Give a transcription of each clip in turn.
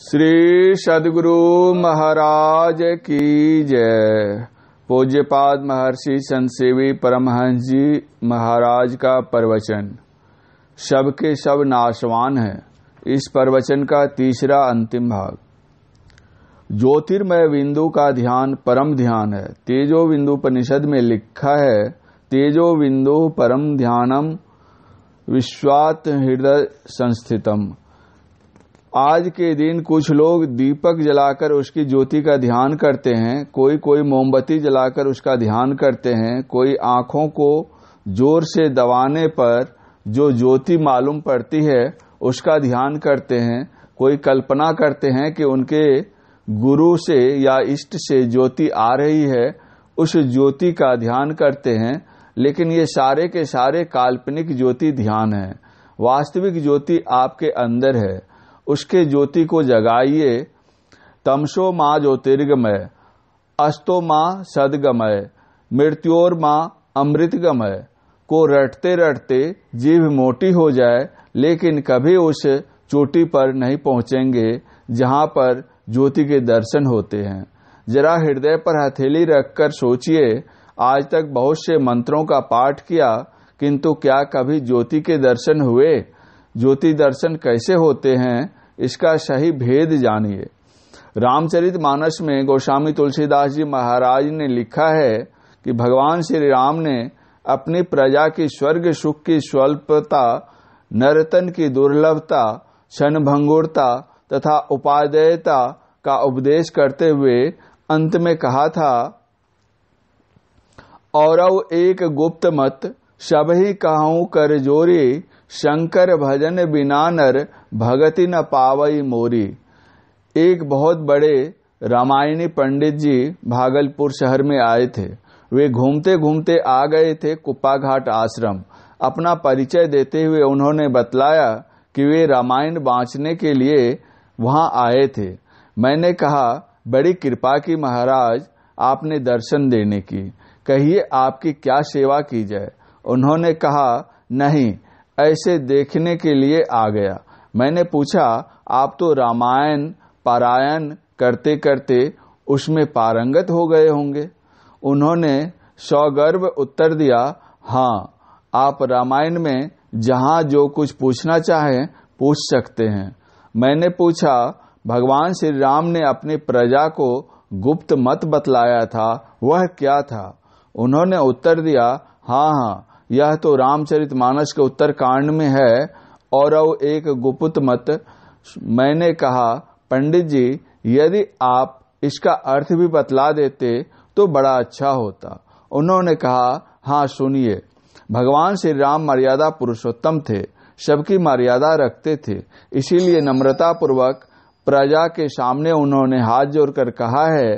श्री सदगुरु महाराज की जय पूज्यपाद महर्षि संसेवी परमहंस जी महाराज का प्रवचन शब के शब नाशवान है इस प्रवचन का तीसरा अंतिम भाग ज्योतिर्मय बिंदु का ध्यान परम ध्यान है तेजो बिंदु परिषद में लिखा है तेजो बिंदु परम ध्यानम विश्वात हृदय संस्थितम आज के दिन कुछ लोग दीपक जलाकर उसकी ज्योति का ध्यान करते हैं कोई कोई मोमबत्ती जलाकर उसका ध्यान करते हैं कोई आंखों को जोर से दबाने पर जो ज्योति मालूम पड़ती है उसका ध्यान करते हैं कोई कल्पना करते हैं कि उनके गुरु से या इष्ट से ज्योति आ रही है उस ज्योति का ध्यान करते हैं लेकिन ये सारे के सारे काल्पनिक ज्योति ध्यान है वास्तविक ज्योति आपके अंदर है उसके ज्योति को जगाइए तमसो माँ ज्योतिर्गमय अस्तो माँ सदगमय मृत्योर माँ अमृतगमय को रटते रटते जीव मोटी हो जाए लेकिन कभी उस चोटी पर नहीं पहुंचेंगे जहां पर ज्योति के दर्शन होते हैं जरा हृदय पर हथेली रखकर सोचिए आज तक बहुत से मंत्रों का पाठ किया किंतु क्या कभी ज्योति के दर्शन हुए ज्योति दर्शन कैसे होते हैं इसका सही भेद जानिए रामचरित मानस में गोस्वामी तुलसीदास जी महाराज ने लिखा है कि भगवान श्री राम ने अपनी प्रजा की स्वर्ग सुख की स्वल्पता नरतन की दुर्लभता क्षणभंगुरता तथा उपादेयता का उपदेश करते हुए अंत में कहा था और एक गुप्त मत सब ही कहूं कर जोरी शंकर भजन बिना नर भगति न पावई मोरी एक बहुत बड़े रामायणी पंडित जी भागलपुर शहर में आए थे वे घूमते घूमते आ गए थे कुप्पाघाट आश्रम अपना परिचय देते हुए उन्होंने बतलाया कि वे रामायण बाँचने के लिए वहां आए थे मैंने कहा बड़ी कृपा की महाराज आपने दर्शन देने की कहिए आपकी क्या सेवा की जाए उन्होंने कहा नहीं ऐसे देखने के लिए आ गया मैंने पूछा आप तो रामायण पारायण करते करते उसमें पारंगत हो गए होंगे उन्होंने सौगर्व उत्तर दिया हाँ आप रामायण में जहाँ जो कुछ पूछना चाहें पूछ सकते हैं मैंने पूछा भगवान श्री राम ने अपनी प्रजा को गुप्त मत बतलाया था वह क्या था उन्होंने उत्तर दिया हाँ हाँ यह तो रामचरितमानस के उत्तर कांड में है और एक गुप्त मत मैंने कहा पंडित जी यदि आप इसका अर्थ भी बतला देते तो बड़ा अच्छा होता उन्होंने कहा हाँ सुनिए भगवान श्री राम मर्यादा पुरुषोत्तम थे सबकी मर्यादा रखते थे इसीलिए नम्रता पूर्वक प्रजा के सामने उन्होंने हाथ जोड़कर कहा है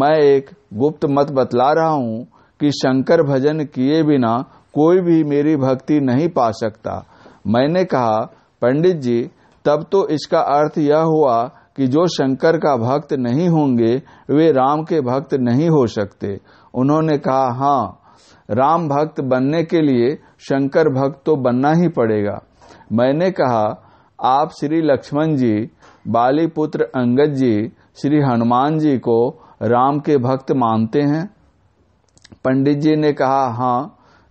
मैं एक गुप्त मत बतला रहा हूँ कि शंकर भजन किए बिना कोई भी मेरी भक्ति नहीं पा सकता मैंने कहा पंडित जी तब तो इसका अर्थ यह हुआ कि जो शंकर का भक्त नहीं होंगे वे राम के भक्त नहीं हो सकते उन्होंने कहा हाँ राम भक्त बनने के लिए शंकर भक्त तो बनना ही पड़ेगा मैंने कहा आप श्री लक्ष्मण जी बाली पुत्र अंगद जी श्री हनुमान जी को राम के भक्त मानते हैं पंडित जी ने कहा हाँ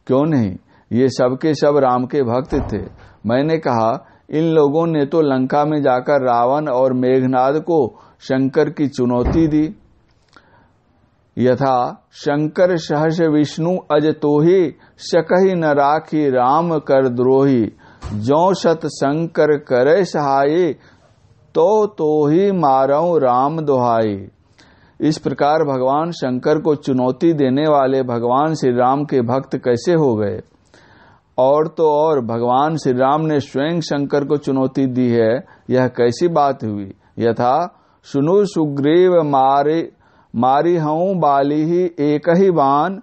क्यों नहीं ये सबके सब राम के भक्त थे मैंने कहा इन लोगों ने तो लंका में जाकर रावण और मेघनाद को शंकर की चुनौती दी यथा शंकर सहस विष्णु अज तो ही शकही न राखी राम कर द्रोही जो सत शंकर करे सहाय तो तो ही मारऊ राम दोहाई इस प्रकार भगवान शंकर को चुनौती देने वाले भगवान श्री राम के भक्त कैसे हो गए और तो और भगवान श्री राम ने स्वयं शंकर को चुनौती दी है यह कैसी बात हुई यथा सुनु सुग्रीव मारी मारी हूं बाली ही एक ही वान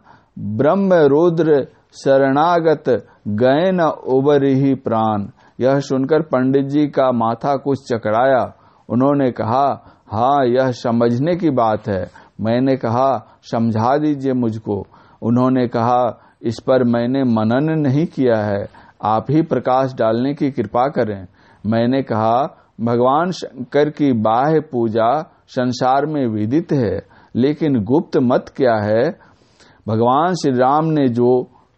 ब्रह्म रुद्र शरणागत गये न उबर ही प्राण यह सुनकर पंडित जी का माथा कुछ चकराया उन्होंने कहा हाँ यह समझने की बात है मैंने कहा समझा दीजिए मुझको उन्होंने कहा इस पर मैंने मनन नहीं किया है आप ही प्रकाश डालने की कृपा करें मैंने कहा भगवान शंकर की बाह्य पूजा संसार में विदित है लेकिन गुप्त मत क्या है भगवान श्री राम ने जो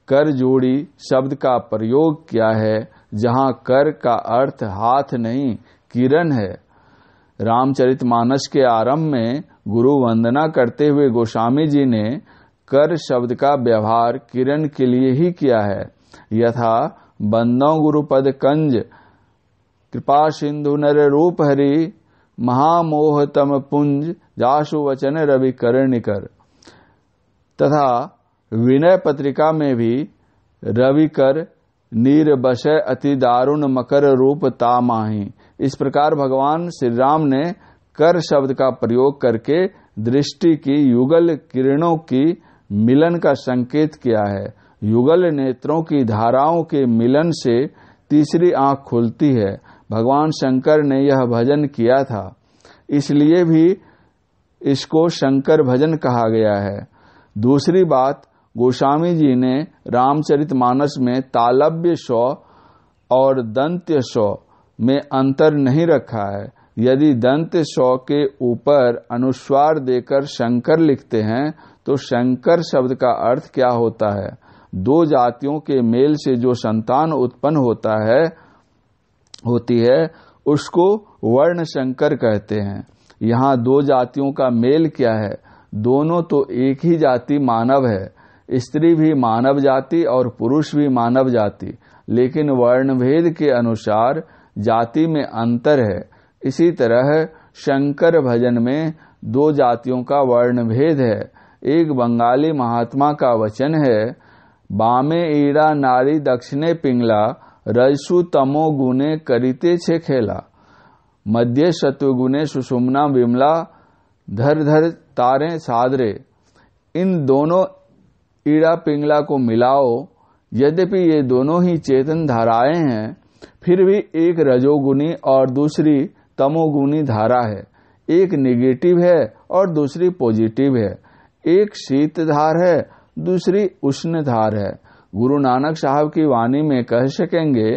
कर जोड़ी शब्द का प्रयोग किया है जहाँ कर का अर्थ हाथ नहीं किरण है रामचरितमानस के आरंभ में गुरु वंदना करते हुए गोस्वामी जी ने कर शब्द का व्यवहार किरण के लिए ही किया है यथा बंदो गुरुपद कंज कृपा सिंधु नर रूप हरि महामोहतम पुंज जाशु वचन रवि करणिकर तथा विनय पत्रिका में भी रविकर नीर बशय अति दारुण मकर रूप तामाही इस प्रकार भगवान श्री राम ने कर शब्द का प्रयोग करके दृष्टि की युगल किरणों की मिलन का संकेत किया है युगल नेत्रों की धाराओं के मिलन से तीसरी आंख खुलती है भगवान शंकर ने यह भजन किया था इसलिए भी इसको शंकर भजन कहा गया है दूसरी बात गोस्वामी जी ने रामचरित मानस में तालब्य स्व और दंत्य स्व में अंतर नहीं रखा है यदि दंत स्व के ऊपर अनुस्वार देकर शंकर लिखते हैं तो शंकर शब्द का अर्थ क्या होता है दो जातियों के मेल से जो संतान उत्पन्न होता है होती है उसको वर्ण शंकर कहते हैं यहाँ दो जातियों का मेल क्या है दोनों तो एक ही जाति मानव है स्त्री भी मानव जाति और पुरुष भी मानव जाति लेकिन वर्ण भेद के अनुसार जाति में अंतर है इसी तरह शंकर भजन में दो जातियों का वर्ण भेद है एक बंगाली महात्मा का वचन है बामे ईड़ा नारी दक्षिणे पिंगला रजसु तमो गुणे करिते छे खेला मध्य शत्रुगुणे सुषुमना विमला धर धर तारे सादरे इन दोनों ईड़ा पिंगला को मिलाओ यद्यपि ये दोनों ही चेतन धाराएं हैं फिर भी एक रजोगुनी और दूसरी तमोगुनी धारा है एक निगेटिव है और दूसरी पॉजिटिव है एक शीत धार है दूसरी उष्ण धार है गुरु नानक साहब की वाणी में कह सकेंगे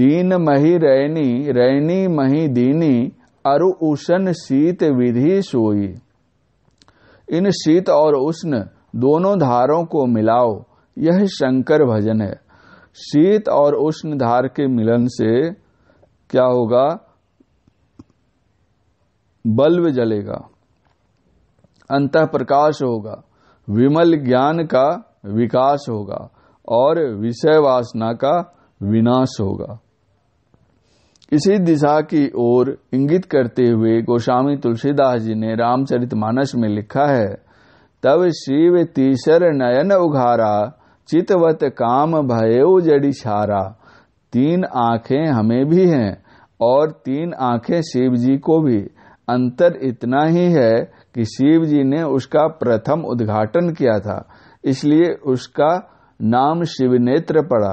दीन मही रैनी रैनी मही दीनी अरु उष्ण शीत विधि सोई इन शीत और उष्ण दोनों धारों को मिलाओ यह शंकर भजन है शीत और उष्ण धार के मिलन से क्या होगा बल्ब जलेगा अंत प्रकाश होगा विमल ज्ञान का विकास होगा और विषय वासना का विनाश होगा इसी दिशा की ओर इंगित करते हुए गोस्वामी तुलसीदास जी ने रामचरितमानस में लिखा है तब शिव तीसर नयन उघारा चितवत काम भयो जड़ी छारा तीन आंखें हमें भी हैं और तीन आंखें शिव जी को भी अंतर इतना ही है कि शिव जी ने उसका प्रथम उद्घाटन किया था इसलिए उसका नाम शिव नेत्र पड़ा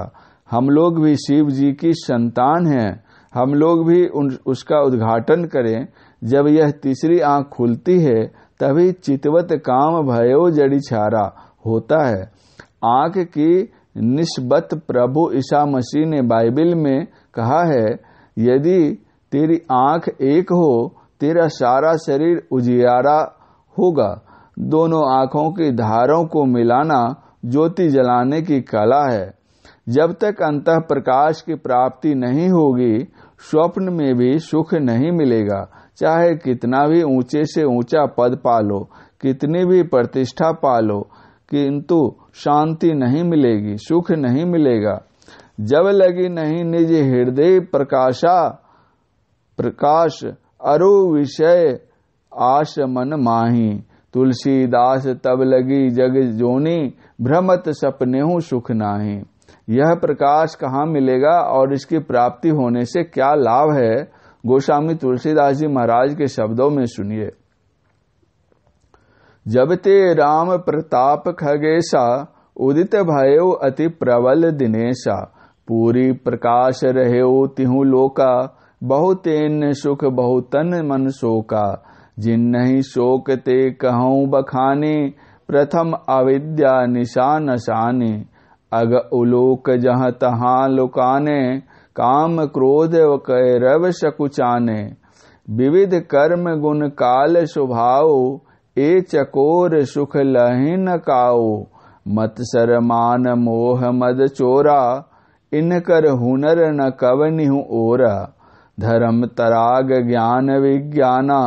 हम लोग भी शिव जी की संतान हैं हम लोग भी उन, उसका उद्घाटन करें जब यह तीसरी आंख खुलती है तभी चितवत काम भयो जड़ी छारा होता है आंख की निस्बत प्रभु ईसा मसीह ने बाइबिल में कहा है यदि तेरी आंख एक हो तेरा सारा शरीर उजियारा होगा दोनों आँखों की धारों को मिलाना ज्योति जलाने की कला है जब तक अंत प्रकाश की प्राप्ति नहीं होगी स्वप्न में भी सुख नहीं मिलेगा चाहे कितना भी ऊंचे से ऊंचा पद पालो कितनी भी प्रतिष्ठा पालो किंतु शांति नहीं मिलेगी सुख नहीं मिलेगा जब लगी नहीं निज हृदय प्रकाशा प्रकाश अरु विषय आश मन माही तुलसीदास तब लगी जग जोनी भ्रमत सपनेहु सुख नाही यह प्रकाश कहाँ मिलेगा और इसकी प्राप्ति होने से क्या लाभ है गोस्वामी तुलसीदास जी महाराज के शब्दों में सुनिए जब ते राम प्रताप खगेशा उदित भयो अति प्रबल दिनेशा पूरी प्रकाश रहे तिहु लोका इन सुख बहुतन मन शोका जिन नहीं शोकते कह बखाने प्रथम अविद्या निशा नशाने अग उलोक जहाँ तहा लुकाने काम क्रोध कैरव शकुचाने विविध कर्म गुण काल स्वभाव ए चकोर सुख न काओ मत सर मान मोह मद चोरा इनकर हुनर न कवनिहु ओरा धर्म तराग ज्ञान विज्ञाना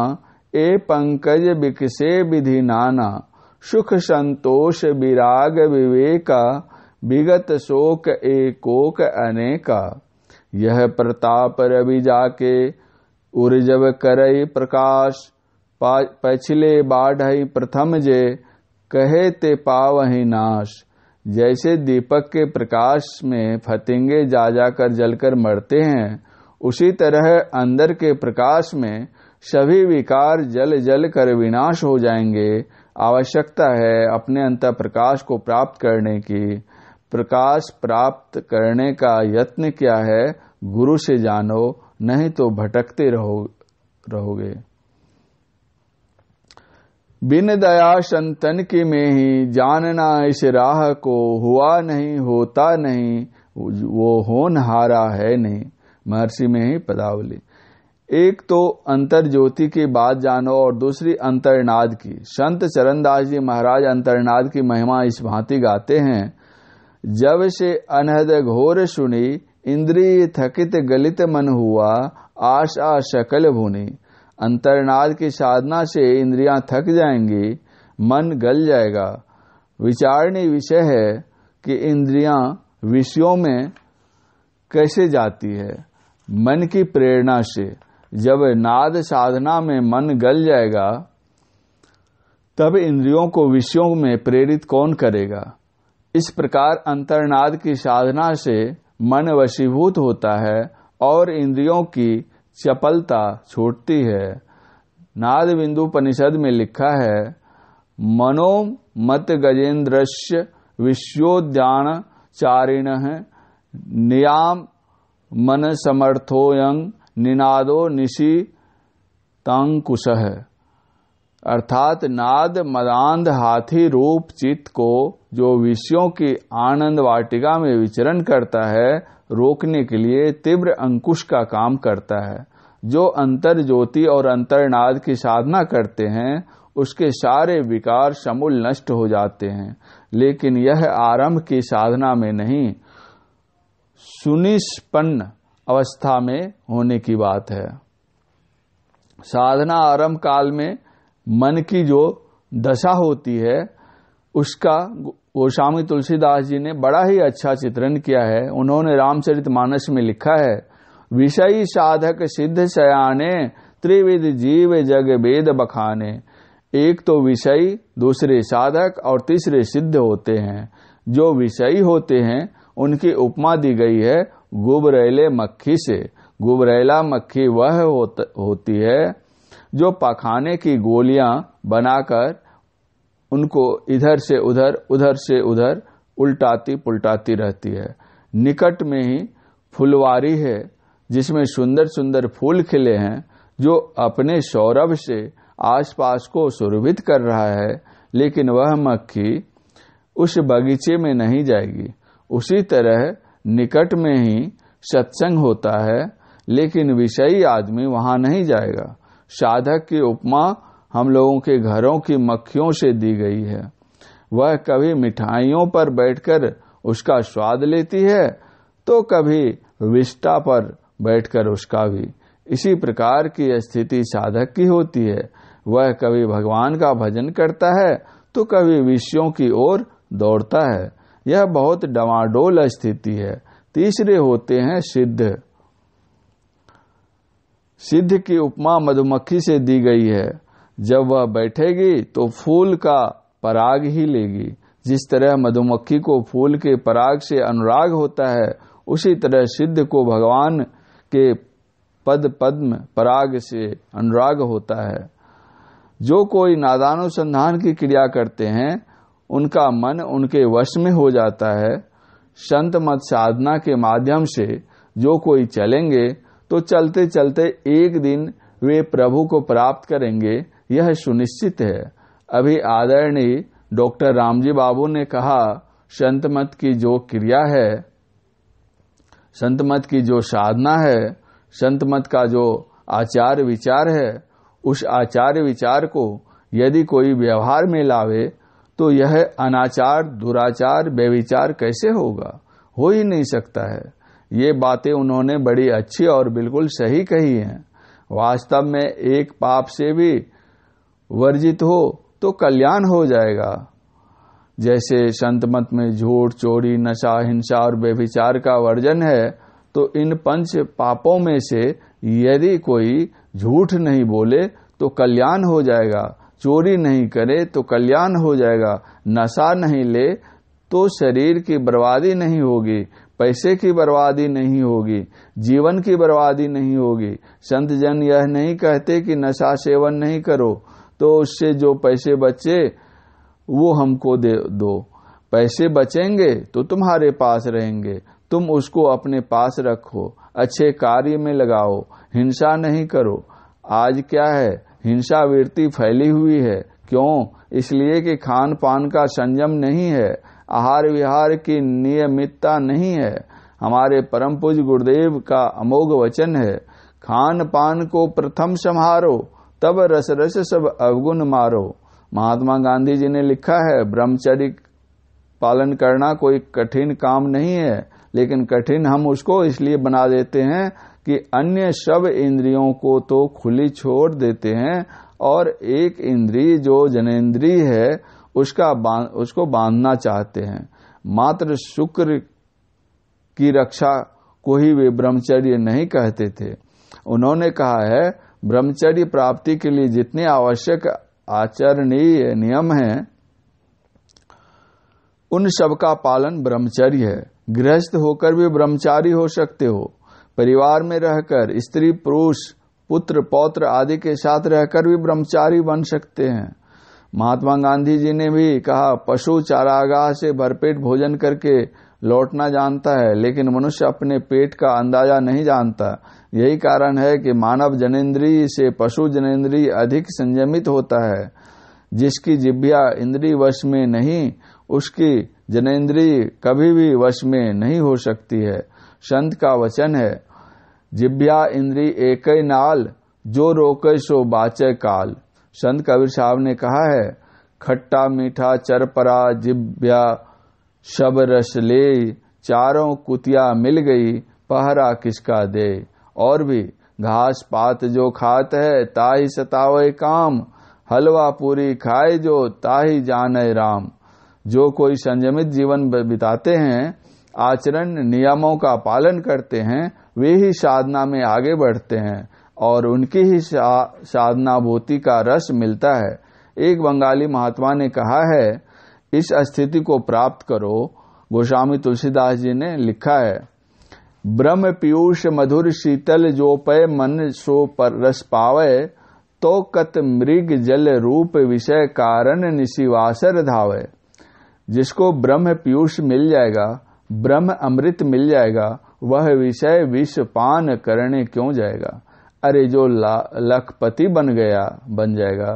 ए पंकज बिकसे विधि नाना सुख संतोष विराग विवेका विगत शोक एकोक अनेका यह प्रताप रवि जाके उर्जव करई प्रकाश पछले बाढ़ प्रथम जे कहे ते पावही नाश जैसे दीपक के प्रकाश में फतेंगे जा जाकर जलकर मरते हैं उसी तरह अंदर के प्रकाश में सभी विकार जल जल कर विनाश हो जाएंगे आवश्यकता है अपने अंत प्रकाश को प्राप्त करने की प्रकाश प्राप्त करने का यत्न क्या है गुरु से जानो नहीं तो भटकते रहो रहोगे बिन दया संतन की में ही जानना इस राह को हुआ नहीं होता नहीं वो होनहारा है नहीं महर्षि में ही पदावली एक तो अंतर ज्योति की बात जानो और दूसरी अंतरनाद की संत चरणदास जी महाराज अंतरनाद की महिमा इस भांति गाते हैं जब से अनहद घोर सुनी इंद्रिय थकित गलित मन हुआ आशा शकल भुनी अंतरनाद की साधना से इंद्रियां थक जाएंगी मन गल जाएगा विचारणी विषय है कि इंद्रियां विषयों में कैसे जाती है मन की प्रेरणा से जब नाद साधना में मन गल जाएगा तब इंद्रियों को विषयों में प्रेरित कौन करेगा इस प्रकार अंतर्नाद की साधना से मन वशीभूत होता है और इंद्रियों की चपलता छोड़ती है नाद बिंदु परिषद में लिखा है मनो मत गजेन्द्रश्य विश्वोद्यान चारिण नियाम मन समर्थोयंग निनादो निशि तंकुश अर्थात नाद मदांध हाथी रूप चित्त को जो विषयों की आनंद वाटिका में विचरण करता है रोकने के लिए तीव्र अंकुश का काम करता है जो अंतर ज्योति और अंतर्नाद की साधना करते हैं उसके सारे विकार समूल नष्ट हो जाते हैं लेकिन यह आरंभ की साधना में नहीं सुनिष्पन्न अवस्था में होने की बात है साधना आरंभ काल में मन की जो दशा होती है उसका गोस्वामी तुलसीदास जी ने बड़ा ही अच्छा चित्रण किया है उन्होंने रामचरित मानस में लिखा है विषयी साधक सिद्ध सयाने त्रिविध जीव जग वेद बखाने एक तो विषयी दूसरे साधक और तीसरे सिद्ध होते हैं जो विषयी होते हैं उनकी उपमा दी गई है गुबरेले मक्खी से गुबरेला मक्खी वह होती है जो पखाने की गोलियां बनाकर उनको इधर से उधर उधर से उधर उल्टाती पुलटाती रहती है निकट में ही फुलवारी है जिसमें सुंदर सुंदर फूल खिले हैं जो अपने सौरभ से आसपास को सुरभित कर रहा है लेकिन वह मक्खी उस बगीचे में नहीं जाएगी उसी तरह निकट में ही सत्संग होता है लेकिन विषयी आदमी वहां नहीं जाएगा साधक की उपमा हम लोगों के घरों की मक्खियों से दी गई है वह कभी मिठाइयों पर बैठकर उसका स्वाद लेती है तो कभी विष्टा पर बैठकर उसका भी इसी प्रकार की स्थिति साधक की होती है वह कभी भगवान का भजन करता है तो कभी विषयों की ओर दौड़ता है यह बहुत डवाडोल स्थिति है तीसरे होते हैं सिद्ध सिद्ध की उपमा मधुमक्खी से दी गई है जब वह बैठेगी तो फूल का पराग ही लेगी जिस तरह मधुमक्खी को फूल के पराग से अनुराग होता है उसी तरह सिद्ध को भगवान के पद पद्म पराग से अनुराग होता है जो कोई नादानुसंधान की क्रिया करते हैं उनका मन उनके वश में हो जाता है संत मत साधना के माध्यम से जो कोई चलेंगे तो चलते चलते एक दिन वे प्रभु को प्राप्त करेंगे यह सुनिश्चित है अभी आदरणीय डॉक्टर रामजी बाबू ने कहा संत मत की जो क्रिया है संत मत की जो साधना है संत मत का जो आचार विचार है उस आचार विचार को यदि कोई व्यवहार में लावे तो यह अनाचार दुराचार बेविचार कैसे होगा हो ही नहीं सकता है ये बातें उन्होंने बड़ी अच्छी और बिल्कुल सही कही हैं वास्तव में एक पाप से भी वर्जित हो तो कल्याण हो जाएगा जैसे संत मत में झूठ चोरी नशा हिंसा और बेविचार का वर्जन है तो इन पंच पापों में से यदि कोई झूठ नहीं बोले तो कल्याण हो जाएगा चोरी नहीं करे तो कल्याण हो जाएगा नशा नहीं ले तो शरीर की बर्बादी नहीं होगी पैसे की बर्बादी नहीं होगी जीवन की बर्बादी नहीं होगी संत जन यह नहीं कहते कि नशा सेवन नहीं करो तो उससे जो पैसे बचे वो हमको दे दो पैसे बचेंगे तो तुम्हारे पास रहेंगे तुम उसको अपने पास रखो अच्छे कार्य में लगाओ हिंसा नहीं करो आज क्या है हिंसा वृत्ति फैली हुई है क्यों इसलिए कि खान पान का संयम नहीं है आहार विहार की नियमितता नहीं है हमारे परम पूज गुरुदेव का अमोघ वचन है खान पान को प्रथम संहारो तब रस रस सब अवगुण मारो महात्मा गांधी जी ने लिखा है ब्रह्मचर्य पालन करना कोई कठिन काम नहीं है लेकिन कठिन हम उसको इसलिए बना देते हैं कि अन्य सब इंद्रियों को तो खुली छोड़ देते हैं और एक इंद्री जो जनेन्द्रीय है उसका उसको बांधना चाहते हैं मात्र शुक्र की रक्षा को ही वे ब्रह्मचर्य नहीं कहते थे उन्होंने कहा है ब्रह्मचर्य प्राप्ति के लिए जितने आवश्यक आचरणीय नियम हैं उन सब का पालन ब्रह्मचर्य है गृहस्थ होकर भी ब्रह्मचारी हो सकते हो परिवार में रहकर स्त्री पुरुष पुत्र पौत्र आदि के साथ रहकर भी ब्रह्मचारी बन सकते हैं महात्मा गांधी जी ने भी कहा पशु चारागाह से भरपेट भोजन करके लौटना जानता है लेकिन मनुष्य अपने पेट का अंदाजा नहीं जानता यही कारण है कि मानव जनेन्द्रीय से पशु जनेन्द्रीय अधिक संयमित होता है जिसकी जिभ्या इंद्री वश में नहीं उसकी जनेन्द्रीय कभी भी वश में नहीं हो सकती है संत का वचन है जिब्या इंद्री एक नाल जो रोके सो बाचे काल संत कबीर साहब ने कहा है खट्टा मीठा चरपरा जिब्या शब रस ले चारों कुतिया मिल गई पहरा किसका दे और भी घास पात जो खात है ताही सतावे काम हलवा पूरी खाए जो ताही जाने राम जो कोई संयमित जीवन बिताते हैं आचरण नियमों का पालन करते हैं वे ही साधना में आगे बढ़ते हैं और उनकी ही साधना भूति का रस मिलता है एक बंगाली महात्मा ने कहा है इस स्थिति को प्राप्त करो गोस्वामी तुलसीदास जी ने लिखा है ब्रह्म पीयूष मधुर शीतल जो पय मन सो पर रस पावे तो कत मृग जल रूप विषय कारण निशिवासर धावे जिसको ब्रह्म पीयूष मिल जाएगा ब्रह्म अमृत मिल जाएगा वह विषय विष पान करने क्यों जाएगा अरे जो लखपति बन गया बन जाएगा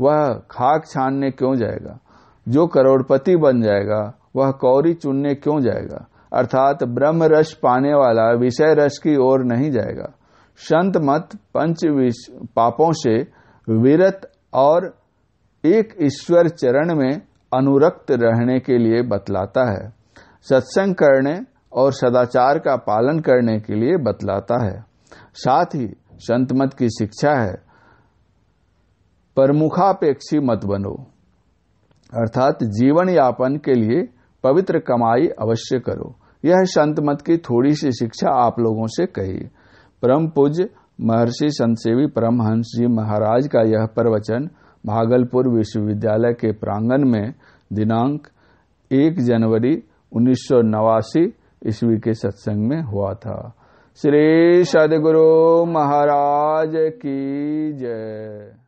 वह खाक छानने क्यों जाएगा जो करोड़पति बन जाएगा वह कौरी चुनने क्यों जाएगा अर्थात ब्रह्म रस पाने वाला विषय रस की ओर नहीं जाएगा संत मत पंच पापों से विरत और एक ईश्वर चरण में अनुरक्त रहने के लिए बतलाता है सत्संग करने और सदाचार का पालन करने के लिए बतलाता है साथ ही संत मत की शिक्षा है प्रमुखापेक्षी मत बनो अर्थात जीवन यापन के लिए पवित्र कमाई अवश्य करो यह संत मत की थोड़ी सी शिक्षा आप लोगों से कही परम पूज्य महर्षि संतसेवी परमहंस जी महाराज का यह प्रवचन भागलपुर विश्वविद्यालय के प्रांगण में दिनांक 1 जनवरी उन्नीस ईश्वी के सत्संग में हुआ था श्री सदगुरु महाराज की जय